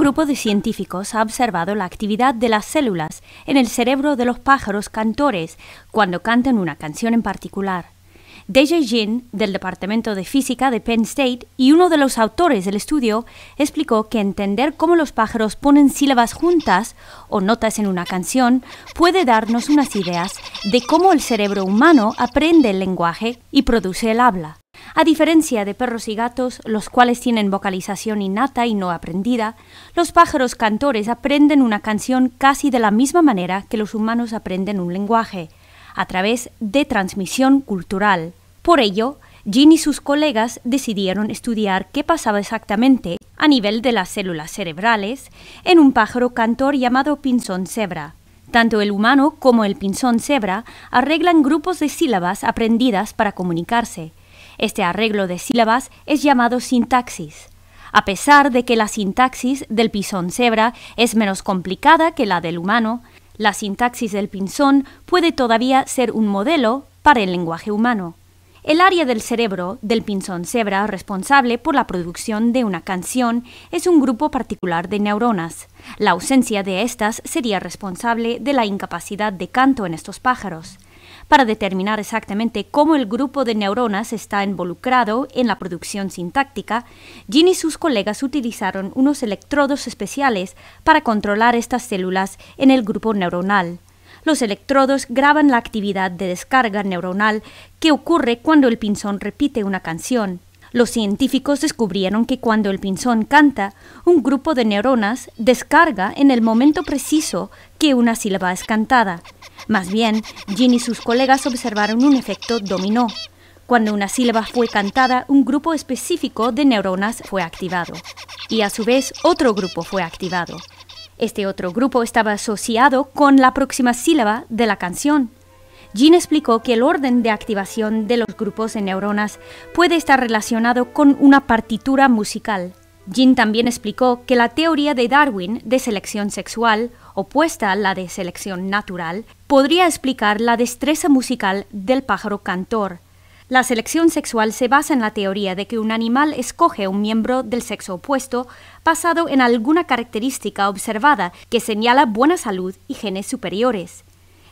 Un grupo de científicos ha observado la actividad de las células en el cerebro de los pájaros cantores cuando cantan una canción en particular. Deje Jin, del Departamento de Física de Penn State y uno de los autores del estudio, explicó que entender cómo los pájaros ponen sílabas juntas o notas en una canción puede darnos unas ideas de cómo el cerebro humano aprende el lenguaje y produce el habla. A diferencia de perros y gatos, los cuales tienen vocalización innata y no aprendida, los pájaros cantores aprenden una canción casi de la misma manera que los humanos aprenden un lenguaje, a través de transmisión cultural. Por ello, Jean y sus colegas decidieron estudiar qué pasaba exactamente a nivel de las células cerebrales en un pájaro cantor llamado pinzón cebra. Tanto el humano como el pinzón cebra arreglan grupos de sílabas aprendidas para comunicarse. Este arreglo de sílabas es llamado sintaxis. A pesar de que la sintaxis del pinzón cebra es menos complicada que la del humano, la sintaxis del pinzón puede todavía ser un modelo para el lenguaje humano. El área del cerebro del pinzón cebra responsable por la producción de una canción es un grupo particular de neuronas. La ausencia de estas sería responsable de la incapacidad de canto en estos pájaros. Para determinar exactamente cómo el grupo de neuronas está involucrado en la producción sintáctica, Jean y sus colegas utilizaron unos electrodos especiales para controlar estas células en el grupo neuronal. Los electrodos graban la actividad de descarga neuronal que ocurre cuando el pinzón repite una canción. Los científicos descubrieron que cuando el pinzón canta, un grupo de neuronas descarga en el momento preciso que una sílaba es cantada. Más bien, Jean y sus colegas observaron un efecto dominó. Cuando una sílaba fue cantada, un grupo específico de neuronas fue activado. Y a su vez, otro grupo fue activado. Este otro grupo estaba asociado con la próxima sílaba de la canción. Jean explicó que el orden de activación de los grupos de neuronas puede estar relacionado con una partitura musical. Jean también explicó que la teoría de Darwin de selección sexual, opuesta a la de selección natural, podría explicar la destreza musical del pájaro cantor, la selección sexual se basa en la teoría de que un animal escoge un miembro del sexo opuesto basado en alguna característica observada que señala buena salud y genes superiores.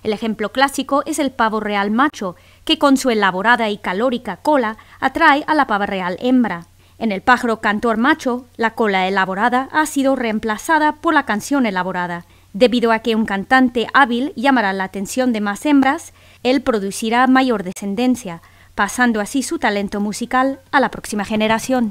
El ejemplo clásico es el pavo real macho, que con su elaborada y calórica cola atrae a la pava real hembra. En el pájaro cantor macho, la cola elaborada ha sido reemplazada por la canción elaborada. Debido a que un cantante hábil llamará la atención de más hembras, él producirá mayor descendencia, pasando así su talento musical a la próxima generación.